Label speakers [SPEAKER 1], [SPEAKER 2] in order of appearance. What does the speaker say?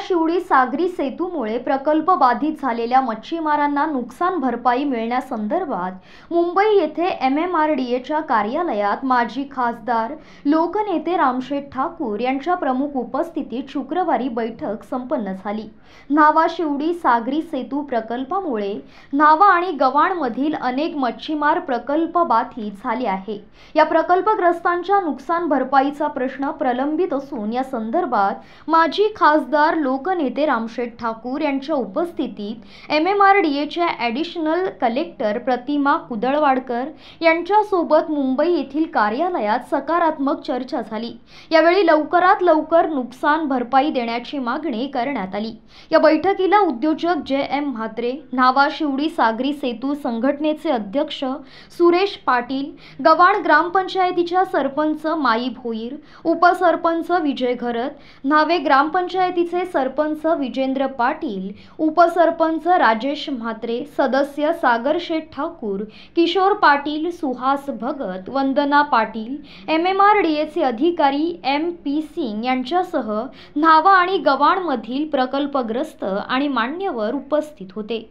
[SPEAKER 1] शिवडी सागरी सेतूमुळे प्रकल्प बाधित झालेल्या मच्छीमारांना नुकसान भरपाई मिळण्यासंदर्भात मुंबई येथे एम एम आर डी एच्या कार्यालयात माजी खासदार लोकनेते रामशेठ ठाकूर यांच्या प्रमुख उपस्थितीत शुक्रवारी बैठक संपन्न झाली शिवडी सागरी सेतू प्रकल्पामुळे न्हावा आणि गवाणमधील अनेक मच्छीमार प्रकल्प बाधित झाले आहे या प्रकल्पग्रस्तांच्या नुकसान भरपाईचा प्रश्न प्रलंबित असून या संदर्भात माजी खास खासदार लोकनेते रामशेठ ठाकूर यांच्या उपस्थितीत एम एम आर डी एच्या ॲडिशनल कलेक्टर प्रतिमा कुदळवाडकर यांच्यासोबत मुंबई येथील कार्यालयात सकारात्मक चर्चा झाली यावेळी लवकरात लवकर नुकसान भरपाई देण्याची मागणी करण्यात आली या बैठकीला उद्योजक जे एम म्हात्रे शिवडी सागरी सेतू संघटनेचे अध्यक्ष सुरेश पाटील गवाण ग्रामपंचायतीच्या सरपंच माई भोईर उपसरपंच विजय घरत न्हावे ग्रामपंचायती पंचायतीचे सरपंच विजेंद्र पाटील उपसरपंच राजेश म्हात्रे सदस्य Sagar Sheth Thakur Kishor Patil Suhas Bhagat Vandana Patil M M R D एचे अधिकारी एम पी सिंग यांच्यासह न्हावा आणि गवाणमधील प्रकल्पग्रस्त आणि मान्यवर उपस्थित होते